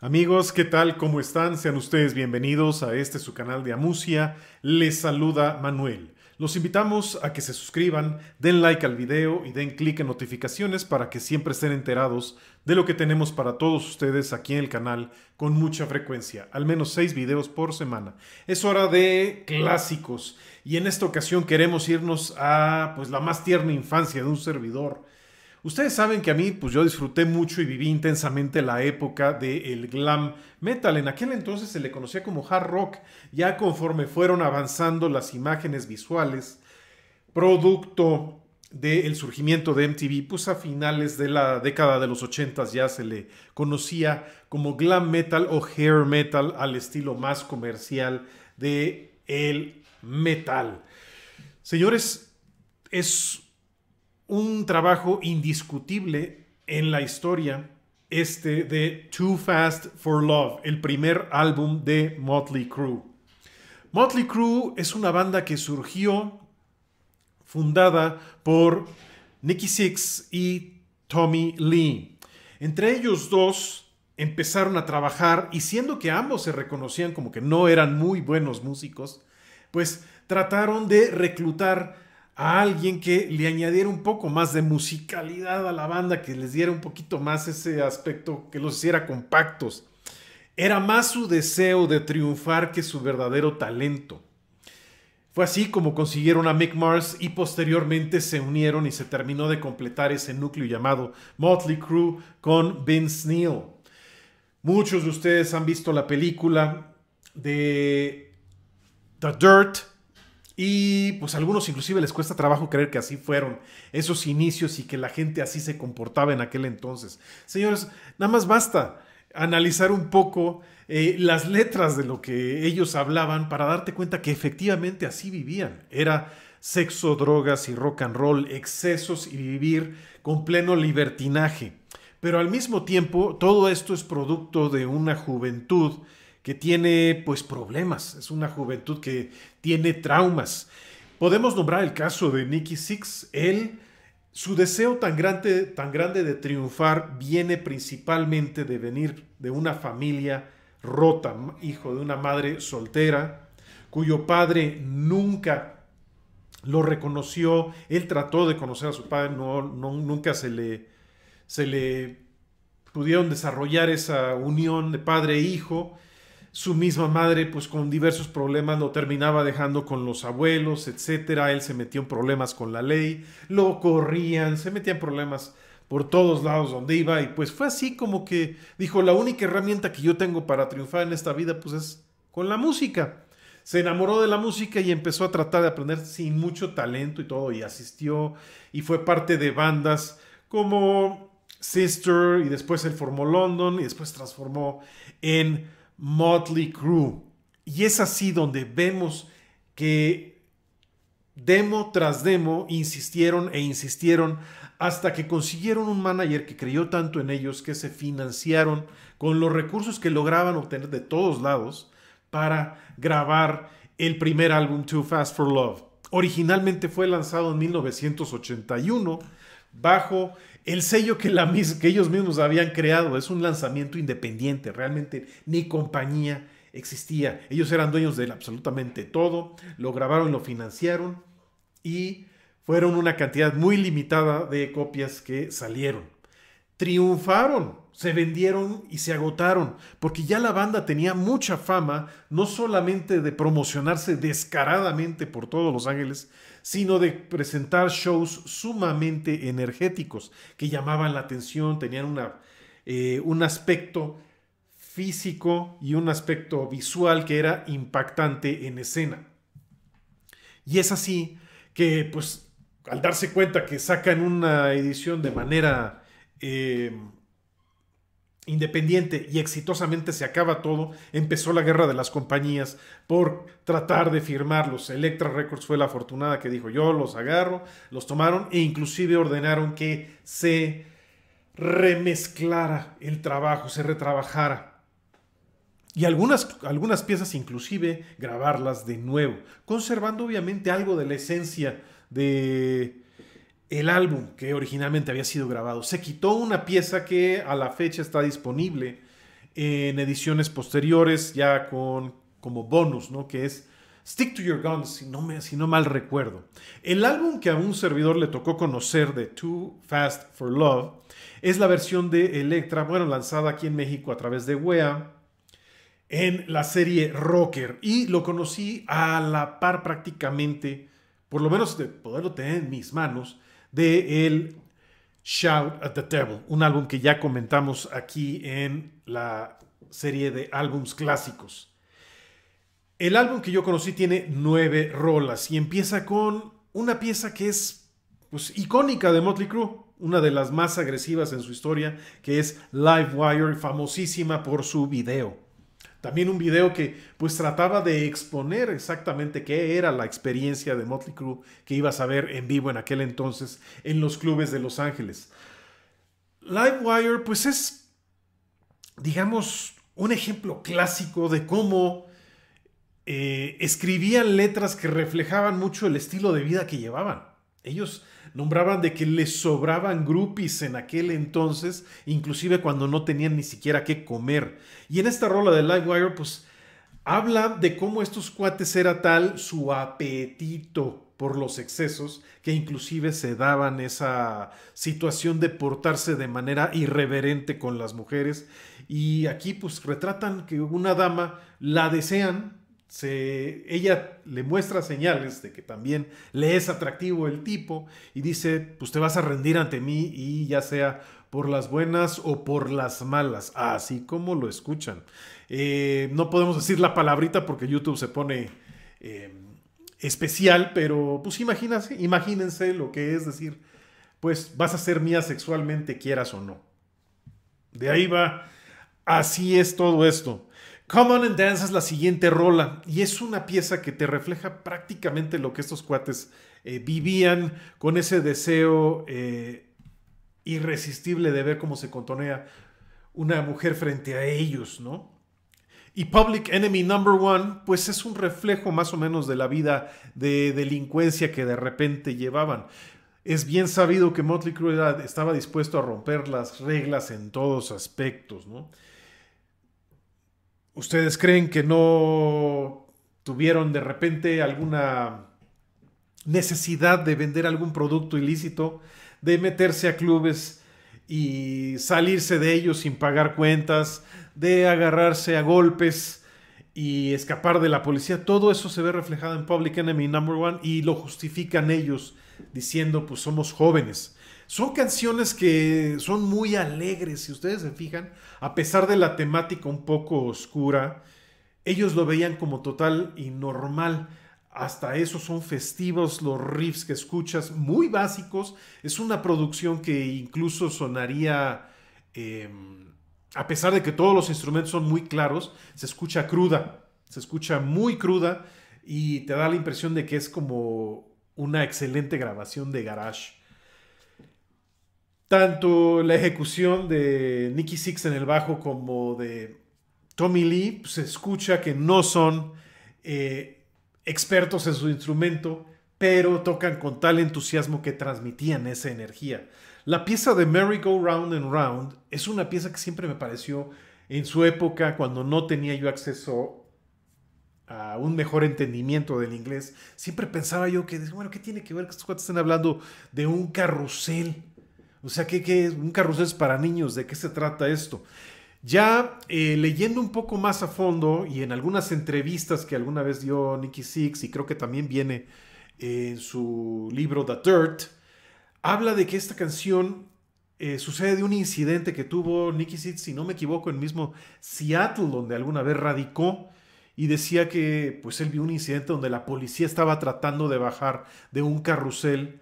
Amigos, ¿qué tal? ¿Cómo están? Sean ustedes bienvenidos a este su canal de Amucia. Les saluda Manuel. Los invitamos a que se suscriban, den like al video y den clic en notificaciones para que siempre estén enterados de lo que tenemos para todos ustedes aquí en el canal con mucha frecuencia, al menos seis videos por semana. Es hora de clásicos y en esta ocasión queremos irnos a pues la más tierna infancia de un servidor Ustedes saben que a mí, pues yo disfruté mucho y viví intensamente la época del glam metal. En aquel entonces se le conocía como hard rock. Ya conforme fueron avanzando las imágenes visuales, producto del surgimiento de MTV, pues a finales de la década de los 80 ya se le conocía como glam metal o hair metal al estilo más comercial de el metal. Señores, es un trabajo indiscutible en la historia este de Too Fast for Love, el primer álbum de Motley Crue. Motley Crue es una banda que surgió fundada por Nicky Six y Tommy Lee. Entre ellos dos empezaron a trabajar y siendo que ambos se reconocían como que no eran muy buenos músicos, pues trataron de reclutar a alguien que le añadiera un poco más de musicalidad a la banda, que les diera un poquito más ese aspecto, que los hiciera compactos. Era más su deseo de triunfar que su verdadero talento. Fue así como consiguieron a Mick Mars y posteriormente se unieron y se terminó de completar ese núcleo llamado Motley Crue con Vince Neil. Muchos de ustedes han visto la película de The Dirt, y pues a algunos inclusive les cuesta trabajo creer que así fueron esos inicios y que la gente así se comportaba en aquel entonces. Señores, nada más basta analizar un poco eh, las letras de lo que ellos hablaban para darte cuenta que efectivamente así vivían. Era sexo, drogas y rock and roll, excesos y vivir con pleno libertinaje. Pero al mismo tiempo, todo esto es producto de una juventud que tiene pues problemas, es una juventud que tiene traumas. Podemos nombrar el caso de Nicky Six, él su deseo tan grande, tan grande de triunfar viene principalmente de venir de una familia rota, hijo de una madre soltera, cuyo padre nunca lo reconoció, él trató de conocer a su padre, no, nunca se le, se le pudieron desarrollar esa unión de padre e hijo, su misma madre, pues con diversos problemas, lo terminaba dejando con los abuelos, etcétera. Él se metió en problemas con la ley, lo corrían, se metían en problemas por todos lados donde iba. Y pues fue así como que dijo: La única herramienta que yo tengo para triunfar en esta vida, pues es con la música. Se enamoró de la música y empezó a tratar de aprender sin mucho talento y todo. Y asistió y fue parte de bandas como Sister, y después él formó London, y después transformó en Motley Crew Y es así donde vemos que demo tras demo insistieron e insistieron hasta que consiguieron un manager que creyó tanto en ellos que se financiaron con los recursos que lograban obtener de todos lados para grabar el primer álbum Too Fast for Love. Originalmente fue lanzado en 1981 bajo el sello que, ellos mismos habían creado. Es un lanzamiento independiente, realmente ni compañía existía. Ellos eran dueños de absolutamente todo, lo grabaron, lo financiaron y fueron una cantidad muy limitada de copias que salieron. Triunfaron se vendieron y se agotaron, porque ya la banda tenía mucha fama, no solamente de promocionarse descaradamente por todos Los Ángeles, sino de presentar shows sumamente energéticos, que llamaban la atención, tenían una, eh, un aspecto físico y un aspecto visual que era impactante en escena. Y es así que, pues, al darse cuenta que sacan una edición de manera... Eh, independiente y exitosamente se acaba todo, empezó la guerra de las compañías por tratar de firmarlos. Electra Records fue la afortunada que dijo yo los agarro, los tomaron e inclusive ordenaron que se remezclara el trabajo, se retrabajara. Y algunas, algunas piezas inclusive grabarlas de nuevo, conservando obviamente algo de la esencia de, el álbum que originalmente había sido grabado. Se quitó una pieza que a la fecha está disponible en ediciones posteriores, ya con como bonus, ¿no? Que es Stick to Your Guns, si no, si no mal recuerdo. El álbum que a un servidor le tocó conocer de Too Fast for Love es la versión de Electra, bueno, lanzada aquí en México a través de WEA en la serie Rocker y lo conocí a la par prácticamente, por lo menos de poderlo tener en mis manos, de el Shout at the Devil, un álbum que ya comentamos aquí en la serie de álbums clásicos. El álbum que yo conocí tiene nueve rolas y empieza con una pieza que es pues, icónica de Motley Crue, una de las más agresivas en su historia, que es Live Wire, famosísima por su video. También un video que pues trataba de exponer exactamente qué era la experiencia de Motley Crue que ibas a ver en vivo en aquel entonces en los clubes de Los Ángeles. Livewire pues es, digamos, un ejemplo clásico de cómo eh, escribían letras que reflejaban mucho el estilo de vida que llevaban. Ellos nombraban de que les sobraban grupis en aquel entonces, inclusive cuando no tenían ni siquiera qué comer. Y en esta rola de Livewire, pues habla de cómo estos cuates era tal su apetito por los excesos que inclusive se daban esa situación de portarse de manera irreverente con las mujeres y aquí pues retratan que una dama la desean se, ella le muestra señales de que también le es atractivo el tipo y dice, pues te vas a rendir ante mí y ya sea por las buenas o por las malas, así como lo escuchan. Eh, no podemos decir la palabrita porque YouTube se pone eh, especial, pero pues imagínense, imagínense lo que es decir, pues vas a ser mía sexualmente, quieras o no. De ahí va, así es todo esto. Come On and Dance es la siguiente rola y es una pieza que te refleja prácticamente lo que estos cuates eh, vivían con ese deseo eh, irresistible de ver cómo se contonea una mujer frente a ellos, ¿no? Y Public Enemy Number One, pues es un reflejo más o menos de la vida de delincuencia que de repente llevaban. Es bien sabido que Motley Crue estaba dispuesto a romper las reglas en todos aspectos, ¿no? ¿Ustedes creen que no tuvieron de repente alguna necesidad de vender algún producto ilícito, de meterse a clubes y salirse de ellos sin pagar cuentas, de agarrarse a golpes y escapar de la policía? Todo eso se ve reflejado en Public Enemy Number One y lo justifican ellos diciendo pues somos jóvenes. Son canciones que son muy alegres, si ustedes se fijan, a pesar de la temática un poco oscura, ellos lo veían como total y normal. Hasta eso son festivos los riffs que escuchas, muy básicos. Es una producción que incluso sonaría, em, a pesar de que todos los instrumentos son muy claros, se escucha cruda, se escucha muy cruda y te da la impresión de que es como una excelente grabación de garage tanto la ejecución de Nicky Six en el bajo como de Tommy Lee, pues, se escucha que no son eh, expertos en su instrumento, pero tocan con tal entusiasmo que transmitían esa energía. La pieza de Merry Go Round and Round es una pieza que siempre me pareció en su época, cuando no tenía yo acceso a un mejor entendimiento del inglés, siempre pensaba yo que, bueno, ¿qué tiene que ver que estos cuatro estén hablando de un carrusel? O sea, ¿qué, qué un carrusel es para niños? ¿De qué se trata esto? Ya eh, leyendo un poco más a fondo y en algunas entrevistas que alguna vez dio Nicky Six y creo que también viene eh, en su libro The Dirt, habla de que esta canción eh, sucede de un incidente que tuvo Nicky Six, si no me equivoco, en mismo Seattle, donde alguna vez radicó y decía que pues él vio un incidente donde la policía estaba tratando de bajar de un carrusel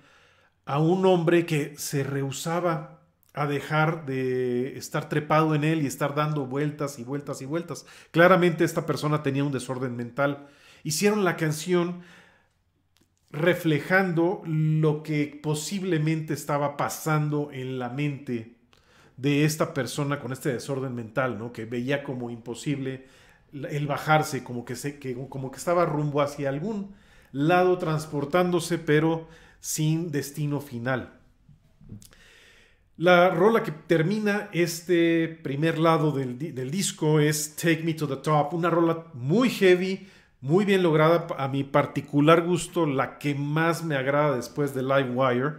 a un hombre que se rehusaba a dejar de estar trepado en él y estar dando vueltas y vueltas y vueltas. Claramente esta persona tenía un desorden mental. Hicieron la canción reflejando lo que posiblemente estaba pasando en la mente de esta persona con este desorden mental, ¿no? Que veía como imposible el bajarse, como que, que, como que estaba rumbo hacia algún lado transportándose, pero sin destino final. La rola que termina este primer lado del, disco es Take Me to the Top, una rola muy heavy, muy bien lograda, a mi particular gusto, la que más me agrada después de Live Wire,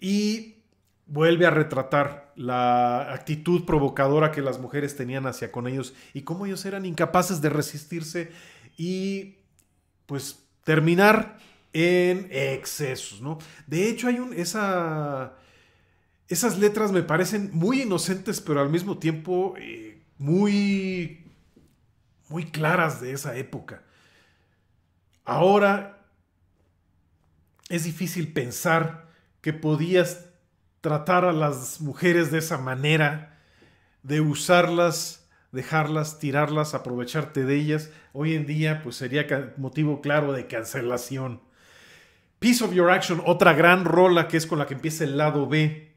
y vuelve a retratar la actitud provocadora que las mujeres tenían hacia con ellos y cómo ellos eran incapaces de resistirse y pues terminar en excesos, ¿no? De hecho, hay un. Esa, esas letras me parecen muy inocentes, pero al mismo tiempo eh, muy. muy claras de esa época. Ahora es difícil pensar que podías tratar a las mujeres de esa manera, de usarlas, dejarlas, tirarlas, aprovecharte de ellas. Hoy en día, pues sería motivo claro de cancelación. Piece of Your Action, otra gran rola que es con la que empieza el lado B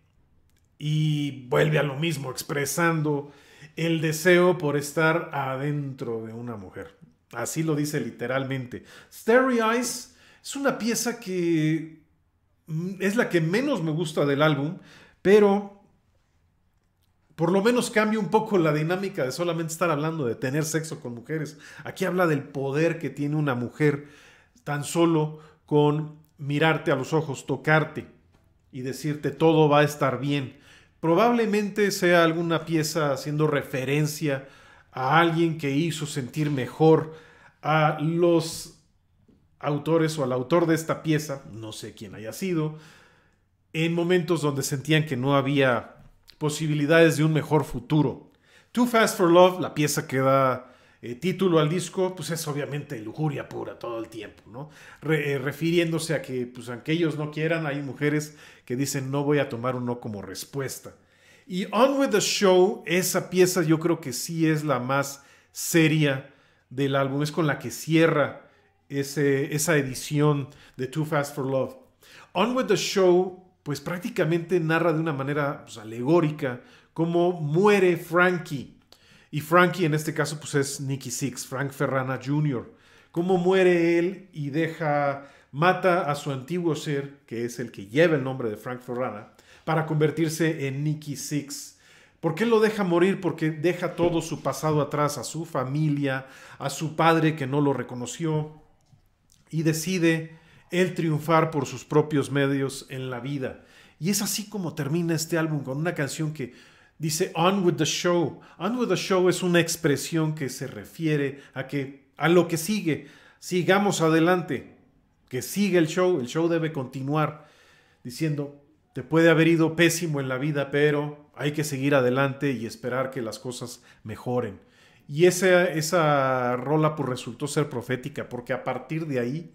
y vuelve a lo mismo, expresando el deseo por estar adentro de una mujer. Así lo dice literalmente. Starry Eyes es una pieza que mm, es la que menos me gusta del álbum, pero por lo menos cambia un poco la dinámica de solamente estar hablando de tener sexo con mujeres. Aquí habla del poder que tiene una mujer tan solo con mirarte a los ojos, tocarte y decirte todo va a estar bien. Probablemente sea alguna pieza haciendo referencia a alguien que hizo sentir mejor a los autores o al autor de esta pieza, no sé quién haya sido, en momentos donde sentían que no había posibilidades de un mejor futuro. Too Fast for Love, la pieza que da eh, título al disco, pues es obviamente lujuria pura todo el tiempo, ¿no? Eh, refiriéndose a que, pues aunque ellos no quieran, hay mujeres que dicen no voy a tomar un no como respuesta. Y On With The Show, esa pieza yo creo que sí es la más seria del álbum, es con la que cierra ese, esa edición de Too Fast For Love. On With The Show, pues prácticamente narra de una manera pues, alegórica cómo muere Frankie y Frankie en este caso pues es Nicky Six, Frank Ferrana Jr. Cómo muere él y deja, mata a su antiguo ser, que es el que lleva el nombre de Frank Ferrana, para convertirse en Nicky Six. ¿Por qué lo deja morir? Porque deja todo su pasado atrás, a su familia, a su padre que no lo reconoció, y decide él triunfar por sus propios medios en la vida. Y es así como termina este álbum, con una canción que Dice, on with the show. On with the show es una expresión que se refiere a que a lo que sigue. Sigamos adelante. Que siga el show. El show debe continuar. Diciendo, te puede haber ido pésimo en la vida, pero hay que seguir adelante y esperar que las cosas mejoren. Y esa, esa rola pues, resultó ser profética, porque a partir de ahí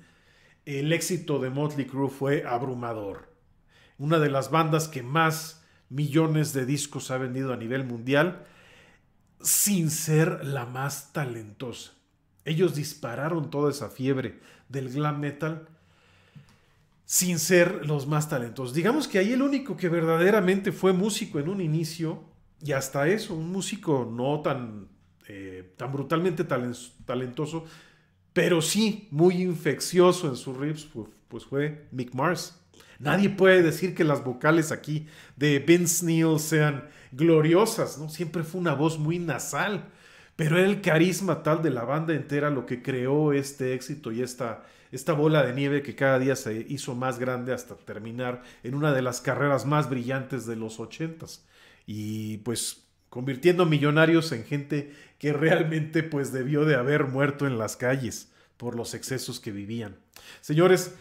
el éxito de Motley Crue fue abrumador. Una de las bandas que más millones de discos ha vendido a nivel mundial sin ser la más talentosa. Ellos dispararon toda esa fiebre del glam metal sin ser los más talentosos. Digamos que ahí el único que verdaderamente fue músico en un inicio, y hasta eso, un músico no tan, eh, tan brutalmente talentoso, pero sí muy infeccioso en sus riffs, pues, pues fue Mick Mars. Nadie puede decir que las vocales aquí de Vince Neil sean gloriosas, ¿no? Siempre fue una voz muy nasal, pero era el carisma tal de la banda entera lo que creó este éxito y esta, esta bola de nieve que cada día se hizo más grande hasta terminar en una de las carreras más brillantes de los ochentas. Y pues convirtiendo millonarios en gente que realmente pues debió de haber muerto en las calles por los excesos que vivían. Señores,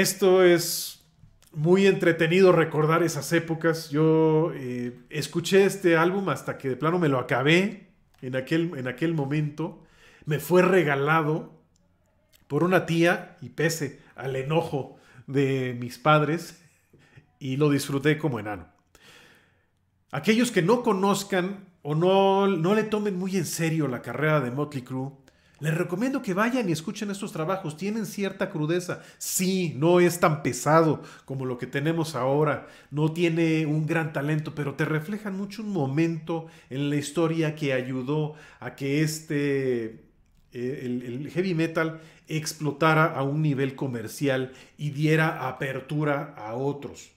esto es muy entretenido recordar esas épocas. Yo eh, escuché este álbum hasta que de plano me lo acabé en aquel, en aquel momento. Me fue regalado por una tía y pese al enojo de mis padres y lo disfruté como enano. Aquellos que no conozcan o no, no le tomen muy en serio la carrera de Motley Crue, les recomiendo que vayan y escuchen estos trabajos. Tienen cierta crudeza. Sí, no es tan pesado como lo que tenemos ahora. No tiene un gran talento, pero te reflejan mucho un momento en la historia que ayudó a que este eh, el, el, heavy metal explotara a un nivel comercial y diera apertura a otros.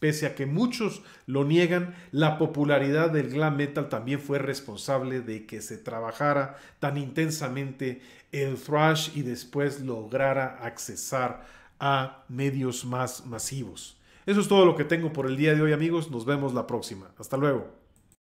Pese a que muchos lo niegan, la popularidad del glam metal también fue responsable de que se trabajara tan intensamente el thrash y después lograra accesar a medios más masivos. Eso es todo lo que tengo por el día de hoy amigos, nos vemos la próxima. Hasta luego.